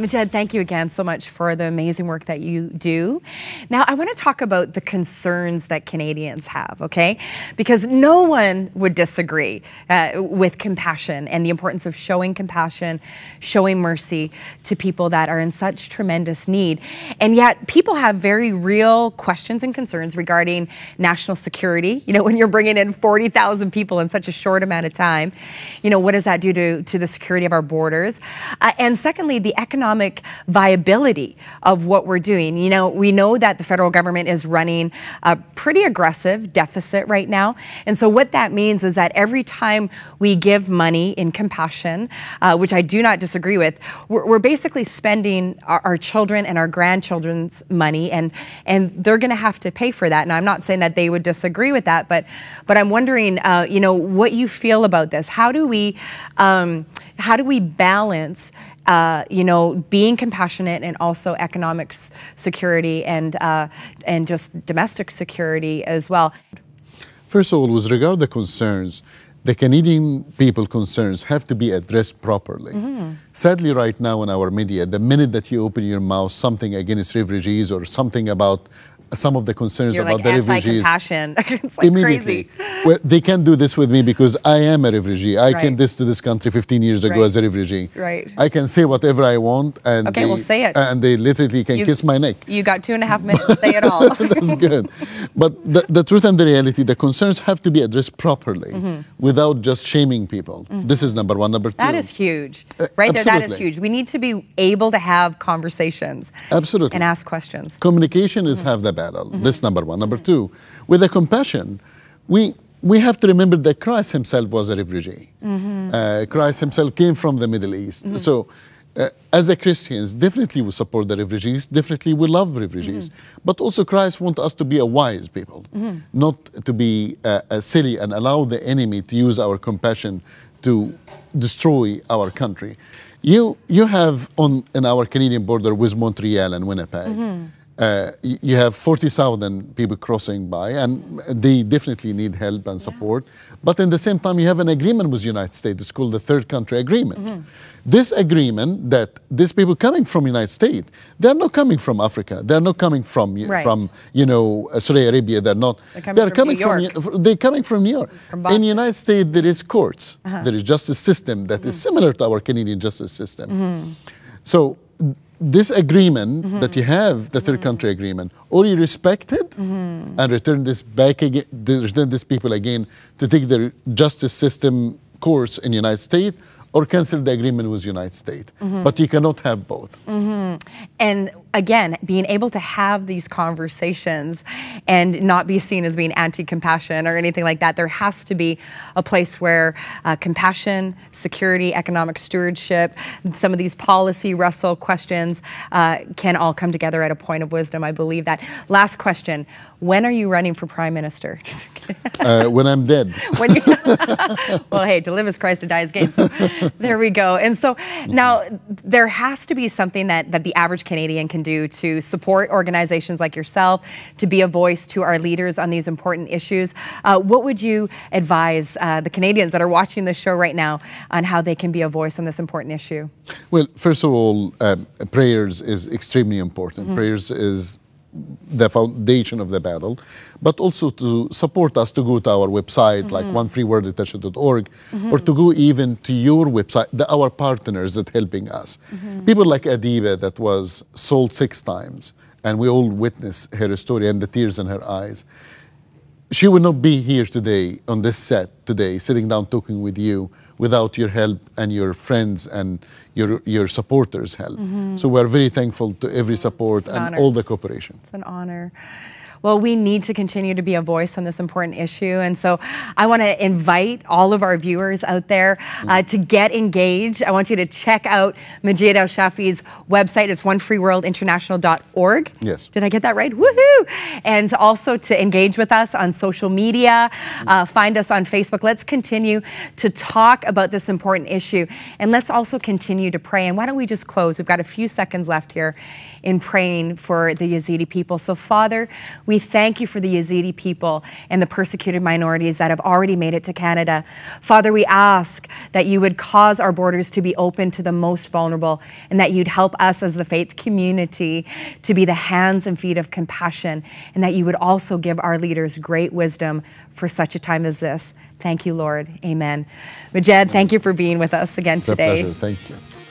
Majed, thank you again so much for the amazing work that you do. Now, I want to talk about the concerns that Canadians have, okay? Because no one would disagree uh, with compassion and the importance of showing compassion, showing mercy to people that are in such tremendous need. And yet, people have very real questions and concerns regarding national security. You know, when you're bringing in 40,000 people in such a short amount of time, you know, what does that do to, to the security of our borders? Uh, and secondly, the economic economic viability of what we're doing. You know, we know that the federal government is running a pretty aggressive deficit right now. And so, what that means is that every time we give money in compassion, uh, which I do not disagree with, we're, we're basically spending our, our children and our grandchildren's money, and, and they're going to have to pay for that. Now, I'm not saying that they would disagree with that, but, but I'm wondering, uh, you know, what you feel about this. How do we, um, how do we balance uh, you know, being compassionate and also economic security and, uh, and just domestic security as well. First of all, with regard to the concerns, the Canadian people concerns have to be addressed properly. Mm -hmm. Sadly, right now in our media, the minute that you open your mouth, something against refugees or something about some of the concerns You're about like the refugees. Compassion. like immediately. Well, they can't do this with me because I am a refugee. I right. came this to this country 15 years ago right. as a refugee. Right. I can say whatever I want, and okay, they, will say it. And they literally can you, kiss my neck. You got two and a half minutes to say it all. That's good. But the, the, truth and the reality, the concerns have to be addressed properly, mm -hmm. without just shaming people. Mm -hmm. This is number one. Number two. That is huge. Uh, right there. That is huge. We need to be able to have conversations. Absolutely. And ask questions. Communication is mm -hmm. have the Mm -hmm. This mm-hmm. number one. Number two, with the compassion, we we have to remember that Christ himself was a refugee. Mm -hmm. uh, Christ himself came from the Middle East. Mm -hmm. So. Uh, as a Christians, definitely we support the refugees, definitely we love refugees. Mm -hmm. But also Christ wants us to be a wise people, mm -hmm. not to be uh, silly and allow the enemy to use our compassion to destroy our country. You, you have on, in our Canadian border with Montreal and Winnipeg, mm -hmm. Uh, you have 40,000 people crossing by, and they definitely need help and support. Yeah. But in the same time, you have an agreement with the United States. It's called the Third Country Agreement. Mm -hmm. This agreement that these people coming from United States, they're not coming from Africa. They're not coming from, right. from you know, uh, Saudi Arabia. They're not. They're coming, they're from, coming New York. they're coming from New York. From in the United States, there is courts. Uh -huh. there is justice system that mm -hmm. is mm-hmm. similar to our Canadian justice system. Mm -hmm. So this agreement mm -hmm. that you have, the third mm-hmm. country agreement, or you respect it mm-hmm. and return this back again, return these people again to take their justice system course in the United States, or cancel the agreement with the United States. Mm -hmm. But you cannot have both. Mm -hmm. And again, being able to have these conversations and not be seen as being anti-compassion or anything like that, there has to be a place where uh, compassion, security, economic stewardship, some of these policy wrestle questions uh, can all come together at a point of wisdom. I believe that. Last question: When are you running for prime minister? uh, when I'm dead. when you, well, hey, to live is Christ, to die is gain. So there we go. And so mm-hmm. now there has to be something that, that the average Canadian can do to support organizations like yourself, to be a voice to our leaders on these important issues. Uh, what would you advise uh, the Canadians that are watching this show right now on how they can be a voice on this important issue? Well, first of all, uh, prayers is extremely important. Mm -hmm. Prayers is the foundation of the battle, but also to support us to go to our website, mm -hmm. like mm-hmm. onefreeworddetection.org, mm -hmm. or to go even to your website, the, our partners that helping us. Mm -hmm. People like Adiba that was sold six times, and we all witness her story and the tears in her eyes. She would not be here today on this set today, sitting down talking with you, without your help and your friends and your, your supporters' help. Mm -hmm. So we're very thankful to every support an and honor. all the cooperation. It's an honor. Well, we need to continue to be a voice on this important issue. And so I want to invite all of our viewers out there uh, to get engaged. I want you to check out Majid Al Shafi's website. It's onefreeworldinternational.org. Yes. Did I get that right? Woohoo! And also to engage with us on social media. Uh, find us on Facebook let's continue to talk about this important issue and let's also continue to pray. And why don't we just close? We've got a few seconds left here in praying for the Yazidi people. So, Father, we thank you for the Yazidi people and the persecuted minorities that have already made it to Canada. Father, we ask that you would cause our borders to be open to the most vulnerable and that you'd help us as the faith community to be the hands and feet of compassion and that you would also give our leaders great wisdom for such a time as this. Thank you, Lord. Amen. Majed, thank you for being with us again today. It's a pleasure. Thank you.